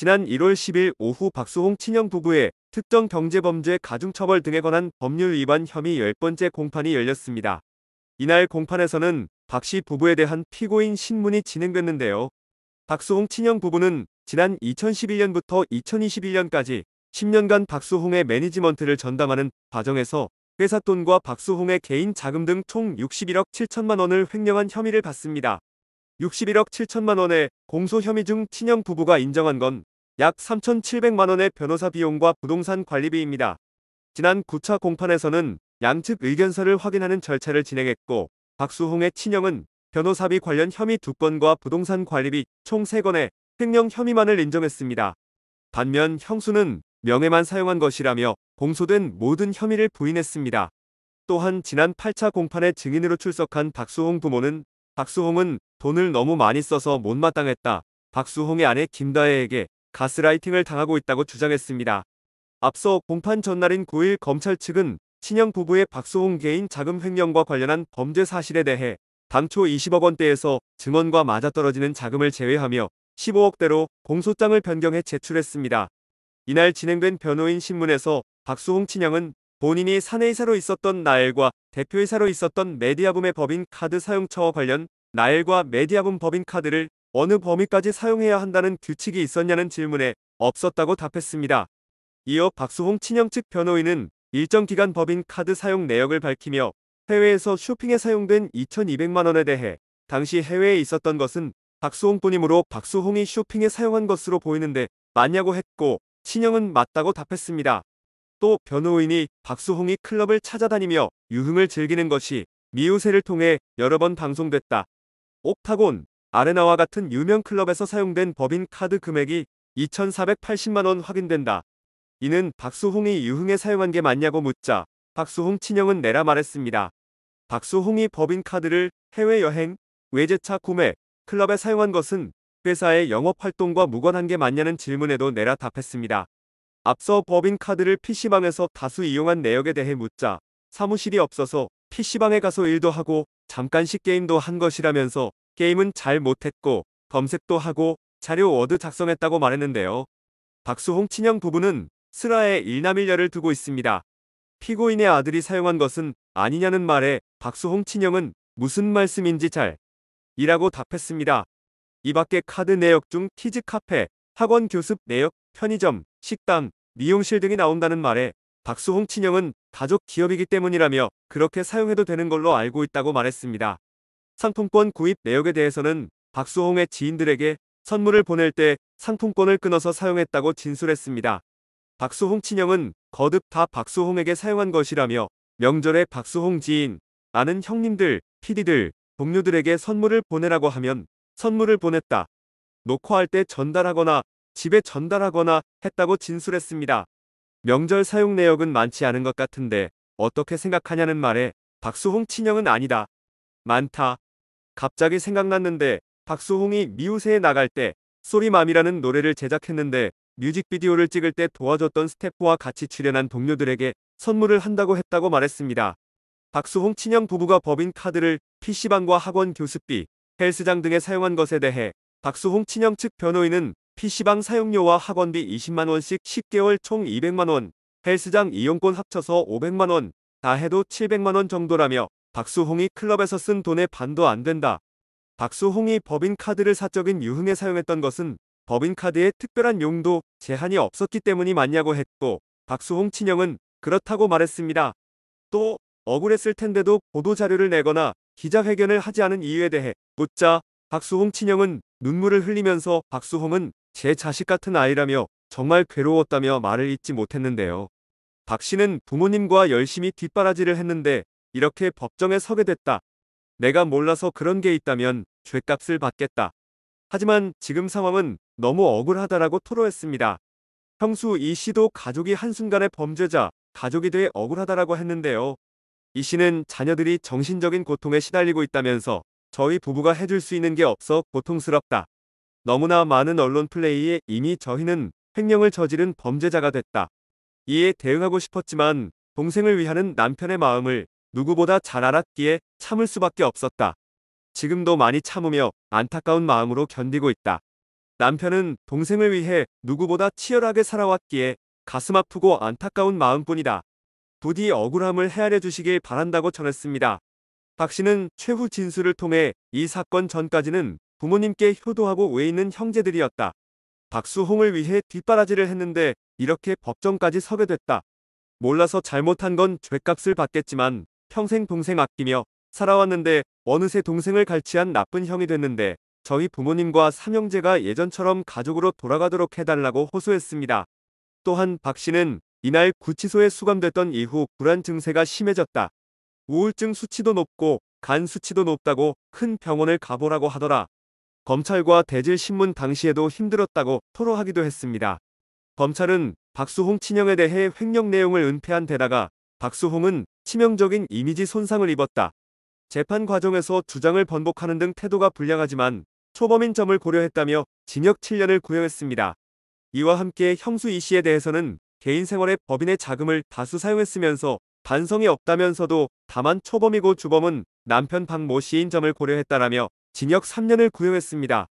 지난 1월 10일 오후 박수홍 친형 부부의 특정 경제범죄 가중처벌 등에 관한 법률 위반 혐의 10번째 공판이 열렸습니다. 이날 공판에서는 박 씨 부부에 대한 피고인 신문이 진행됐는데요. 박수홍 친형 부부는 지난 2011년부터 2021년까지 10년간 박수홍의 매니지먼트를 전담하는 과정에서 회사 돈과 박수홍의 개인 자금 등 총 61억 7천만 원을 횡령한 혐의를 받습니다. 61억 7천만 원의 공소 혐의 중 친형 부부가 인정한 건약 3,700만 원의 변호사 비용과 부동산 관리비입니다. 지난 9차 공판에서는 양측 의견서를 확인하는 절차를 진행했고 박수홍의 친형은 변호사비 관련 혐의 2건과 부동산 관리비 총 3건의 횡령 혐의만을 인정했습니다. 반면 형수는 명예만 사용한 것이라며 공소된 모든 혐의를 부인했습니다. 또한 지난 8차 공판에 증인으로 출석한 박수홍 부모는 박수홍은 돈을 너무 많이 써서 못마땅했다. 박수홍의 아내 김다혜에게 가스라이팅을 당하고 있다고 주장했습니다. 앞서 공판 전날인 9일 검찰 측은 친형 부부의 박수홍 개인 자금 횡령과 관련한 범죄 사실에 대해 당초 20억 원대에서 증언과 맞아떨어지는 자금을 제외하며 15억대로 공소장을 변경해 제출했습니다. 이날 진행된 변호인 신문에서 박수홍 친형은 본인이 사내이사로 있었던 나엘과 대표이사로 있었던 메디아붐의 법인 카드 사용처와 관련 나엘과 메디아붐 법인 카드를 어느 범위까지 사용해야 한다는 규칙이 있었냐는 질문에 없었다고 답했습니다. 이어 박수홍 친형 측 변호인은 일정 기간 법인 카드 사용 내역을 밝히며 해외에서 쇼핑에 사용된 2,200만원에 대해 당시 해외에 있었던 것은 박수홍뿐이므로 박수홍이 쇼핑에 사용한 것으로 보이는데 맞냐고 했고 친형은 맞다고 답했습니다. 또 변호인이 박수홍이 클럽을 찾아다니며 유흥을 즐기는 것이 미우새를 통해 여러 번 방송됐다. 옥타곤 아레나와 같은 유명 클럽에서 사용된 법인 카드 금액이 2,480만원 확인된다. 이는 박수홍이 유흥에 사용한 게 맞냐고 묻자 박수홍 친형은 내라 말했습니다. 박수홍이 법인 카드를 해외여행, 외제차 구매, 클럽에 사용한 것은 회사의 영업활동과 무관한 게 맞냐는 질문에도 내라 답했습니다. 앞서 법인 카드를 PC방에서 다수 이용한 내역에 대해 묻자 사무실이 없어서 PC방에 가서 일도 하고 잠깐씩 게임도 한 것이라면서 게임은 잘 못했고 검색도 하고 자료 워드 작성했다고 말했는데요. 박수홍 친형 부부는 슬하에 일남일녀를 두고 있습니다. 피고인의 아들이 사용한 것은 아니냐는 말에 박수홍 친형은 무슨 말씀인지 잘 이라고 답했습니다. 이 밖에 카드 내역 중 키즈 카페, 학원 교습 내역, 편의점, 식당, 미용실 등이 나온다는 말에 박수홍 친형은 가족 기업이기 때문이라며 그렇게 사용해도 되는 걸로 알고 있다고 말했습니다. 상품권 구입 내역에 대해서는 박수홍의 지인들에게 선물을 보낼 때 상품권을 끊어서 사용했다고 진술했습니다. 박수홍 친형은 거듭 다 박수홍에게 사용한 것이라며 명절에 박수홍 지인, 아는 형님들, 피디들, 동료들에게 선물을 보내라고 하면 선물을 보냈다. 녹화할 때 전달하거나 집에 전달하거나 했다고 진술했습니다. 명절 사용 내역은 많지 않은 것 같은데 어떻게 생각하냐는 말에 박수홍 친형은 아니다. 많다. 갑자기 생각났는데 박수홍이 미우새에 나갈 때 소리맘이라는 노래를 제작했는데 뮤직비디오를 찍을 때 도와줬던 스태프와 같이 출연한 동료들에게 선물을 한다고 했다고 말했습니다. 박수홍 친형 부부가 법인 카드를 PC방과 학원 교습비, 헬스장 등에 사용한 것에 대해 박수홍 친형 측 변호인은 PC방 사용료와 학원비 20만원씩 10개월 총 200만원, 헬스장 이용권 합쳐서 500만원, 다 해도 700만원 정도라며 박수홍이 클럽에서 쓴 돈의 반도 안 된다. 박수홍이 법인카드를 사적인 유흥에 사용했던 것은 법인카드의 특별한 용도, 제한이 없었기 때문이 맞냐고 했고 박수홍 친형은 그렇다고 말했습니다. 또 억울했을 텐데도 보도자료를 내거나 기자회견을 하지 않은 이유에 대해 묻자 박수홍 친형은 눈물을 흘리면서 박수홍은 제 자식 같은 아이라며 정말 괴로웠다며 말을 잊지 못했는데요. 박 씨는 부모님과 열심히 뒷바라지를 했는데 이렇게 법정에 서게 됐다. 내가 몰라서 그런 게 있다면 죄값을 받겠다. 하지만 지금 상황은 너무 억울하다라고 토로했습니다. 평소 이 씨도 가족이 한순간에 범죄자, 가족이 돼 억울하다라고 했는데요. 이 씨는 자녀들이 정신적인 고통에 시달리고 있다면서 저희 부부가 해줄 수 있는 게 없어 고통스럽다. 너무나 많은 언론 플레이에 이미 저희는 횡령을 저지른 범죄자가 됐다. 이에 대응하고 싶었지만 동생을 위하는 남편의 마음을 누구보다 잘 알았기에 참을 수밖에 없었다. 지금도 많이 참으며 안타까운 마음으로 견디고 있다. 남편은 동생을 위해 누구보다 치열하게 살아왔기에 가슴 아프고 안타까운 마음뿐이다. 부디 억울함을 헤아려 주시길 바란다고 전했습니다. 박 씨는 최후 진술을 통해 이 사건 전까지는 부모님께 효도하고 외있는 형제들이었다. 박수홍을 위해 뒷바라지를 했는데 이렇게 법정까지 서게 됐다. 몰라서 잘못한 건 죄값을 받겠지만 평생 동생 아끼며 살아왔는데 어느새 동생을 갈취한 나쁜 형이 됐는데 저희 부모님과 삼형제가 예전처럼 가족으로 돌아가도록 해달라고 호소했습니다. 또한 박 씨는 이날 구치소에 수감됐던 이후 불안 증세가 심해졌다. 우울증 수치도 높고 간 수치도 높다고 큰 병원을 가보라고 하더라. 검찰과 대질신문 당시에도 힘들었다고 토로하기도 했습니다. 검찰은 박수홍 친형에 대해 횡령 내용을 은폐한 데다가 박수홍은 치명적인 이미지 손상을 입었다. 재판 과정에서 주장을 번복하는 등 태도가 불량하지만 초범인 점을 고려했다며 징역 7년을 구형했습니다. 이와 함께 형수 이 씨에 대해서는 개인 생활에 법인의 자금을 다수 사용했으면서 반성이 없다면서도 다만 초범이고 주범은 남편 박 모 씨인 점을 고려했다라며 징역 3년을 구형했습니다.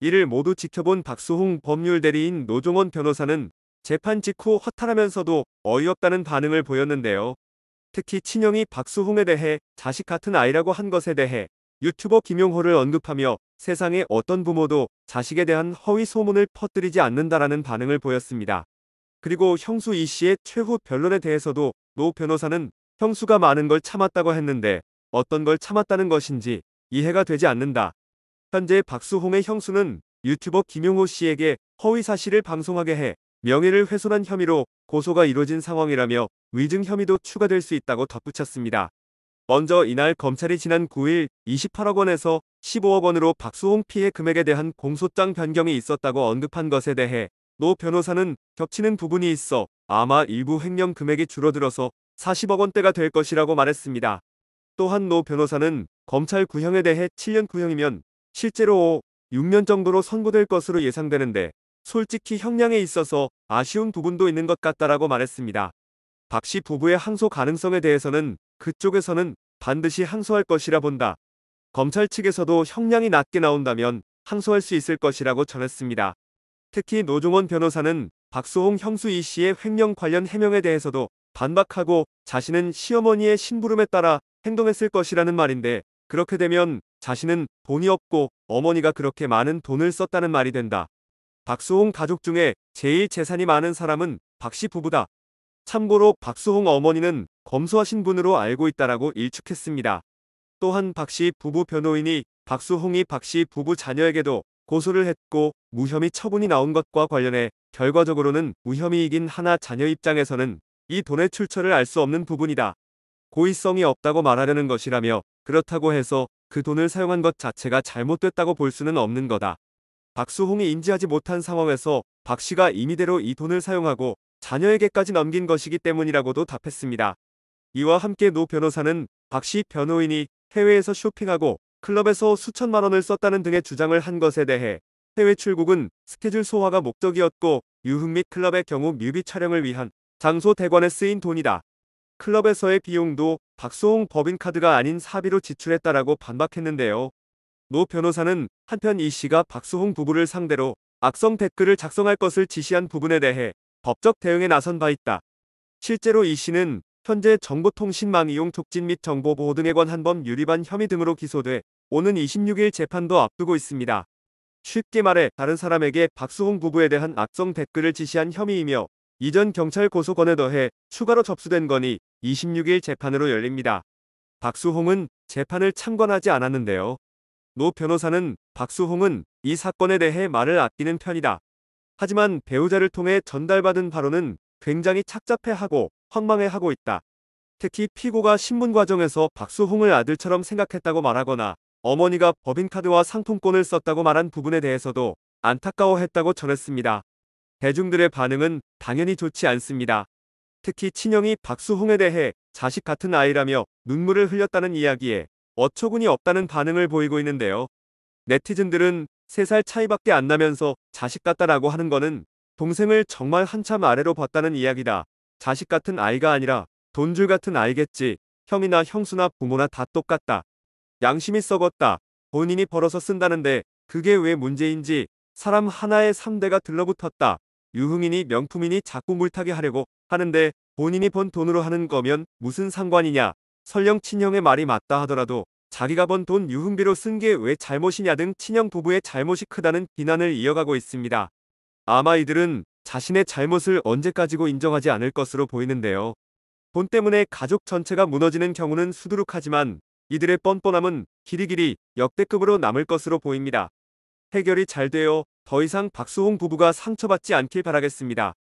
이를 모두 지켜본 박수홍 법률대리인 노종원 변호사는 재판 직후 허탈하면서도 어이없다는 반응을 보였는데요. 특히 친형이 박수홍에 대해 자식 같은 아이라고 한 것에 대해 유튜버 김용호를 언급하며 세상의 어떤 부모도 자식에 대한 허위 소문을 퍼뜨리지 않는다라는 반응을 보였습니다. 그리고 형수 이 씨의 최후 변론에 대해서도 노 변호사는 형수가 많은 걸 참았다고 했는데 어떤 걸 참았다는 것인지 이해가 되지 않는다. 현재 박수홍의 형수는 유튜버 김용호 씨에게 허위 사실을 방송하게 해 명예를 훼손한 혐의로 고소가 이뤄진 상황이라며 위증 혐의도 추가될 수 있다고 덧붙였습니다. 먼저 이날 검찰이 지난 9일 28억 원에서 15억 원으로 박수홍 피해 금액에 대한 공소장 변경이 있었다고 언급한 것에 대해 노 변호사는 겹치는 부분이 있어 아마 일부 횡령 금액이 줄어들어서 40억 원대가 될 것이라고 말했습니다. 또한 노 변호사는 검찰 구형에 대해 7년 구형이면 실제로 5, 6년 정도로 선고될 것으로 예상되는데 솔직히 형량에 있어서 아쉬운 부분도 있는 것 같다라고 말했습니다. 박씨 부부의 항소 가능성에 대해서는 그쪽에서는 반드시 항소할 것이라 본다. 검찰 측에서도 형량이 낮게 나온다면 항소할 수 있을 것이라고 전했습니다. 특히 노종원 변호사는 박수홍 형수 이 씨의 횡령 관련 해명에 대해서도 반박하고 자신은 시어머니의 심부름에 따라 행동했을 것이라는 말인데 그렇게 되면 자신은 돈이 없고 어머니가 그렇게 많은 돈을 썼다는 말이 된다. 박수홍 가족 중에 제일 재산이 많은 사람은 박씨 부부다. 참고로 박수홍 어머니는 검소하 신분으로 알고 있다라고 일축했습니다. 또한 박씨 부부 변호인이 박수홍이 박씨 부부 자녀에게도 고소를 했고 무혐의 처분이 나온 것과 관련해 결과적으로는 무혐의이긴 하나 자녀 입장에서는 이 돈의 출처를 알 수 없는 부분이다. 고의성이 없다고 말하려는 것이라며 그렇다고 해서 그 돈을 사용한 것 자체가 잘못됐다고 볼 수는 없는 거다. 박수홍이 인지하지 못한 상황에서 박씨가 임의대로 이 돈을 사용하고 자녀에게까지 넘긴 것이기 때문이라고도 답했습니다. 이와 함께 노 변호사는 박 씨 변호인이 해외에서 쇼핑하고 클럽에서 수천만 원을 썼다는 등의 주장을 한 것에 대해 해외 출국은 스케줄 소화가 목적이었고 유흥 및 클럽의 경우 뮤비 촬영을 위한 장소 대관에 쓰인 돈이다. 클럽에서의 비용도 박수홍 법인카드가 아닌 사비로 지출했다라고 반박했는데요. 노 변호사는 한편 이 씨가 박수홍 부부를 상대로 악성 댓글을 작성할 것을 지시한 부분에 대해 법적 대응에 나선 바 있다. 실제로 이 씨는 현재 정보통신망 이용 촉진 및 정보보호 등에 관한 법유리반 혐의 등으로 기소돼 오는 26일 재판도 앞두고 있습니다. 쉽게 말해 다른 사람에게 박수홍 부부에 대한 악성 댓글을 지시한 혐의이며 이전 경찰 고소건에 더해 추가로 접수된 건이 26일 재판으로 열립니다. 박수홍은 재판을 참관하지 않았는데요. 노 변호사는 박수홍은 이 사건에 대해 말을 아끼는 편이다. 하지만 배우자를 통해 전달받은 발언은 굉장히 착잡해하고 황망해하고 있다. 특히 피고가 신문 과정에서 박수홍을 아들처럼 생각했다고 말하거나 어머니가 법인카드와 상품권을 썼다고 말한 부분에 대해서도 안타까워했다고 전했습니다. 대중들의 반응은 당연히 좋지 않습니다. 특히 친형이 박수홍에 대해 자식 같은 아이라며 눈물을 흘렸다는 이야기에 어처구니 없다는 반응을 보이고 있는데요. 네티즌들은 세살 차이밖에 안 나면서 자식 같다라고 하는 거는 동생을 정말 한참 아래로 봤다는 이야기다. 자식 같은 아이가 아니라 돈줄 같은 아이겠지. 형이나 형수나 부모나 다 똑같다. 양심이 썩었다. 본인이 벌어서 쓴다는데 그게 왜 문제인지 사람 하나에 3대가 들러붙었다. 유흥이니 명품이니 자꾸 물타기 하려고 하는데 본인이 번 돈으로 하는 거면 무슨 상관이냐. 설령 친형의 말이 맞다 하더라도 자기가 번 돈 유흥비로 쓴 게 왜 잘못이냐 등 친형 부부의 잘못이 크다는 비난을 이어가고 있습니다. 아마 이들은 자신의 잘못을 언제까지고 인정하지 않을 것으로 보이는데요. 돈 때문에 가족 전체가 무너지는 경우는 수두룩하지만 이들의 뻔뻔함은 길이길이 역대급으로 남을 것으로 보입니다. 해결이 잘 되어 더 이상 박수홍 부부가 상처받지 않길 바라겠습니다.